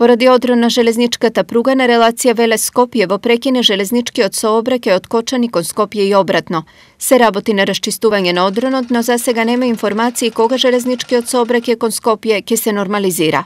Поради одрон на железничката пруга на релација Веле Скопје во прекине железничкиот сообраќај од Кочани кон Скопје и обратно. Се работи на расчистување на одронот, но за сега нема информации кога железничкиот сообраќај кон Скопје ќе се нормализира.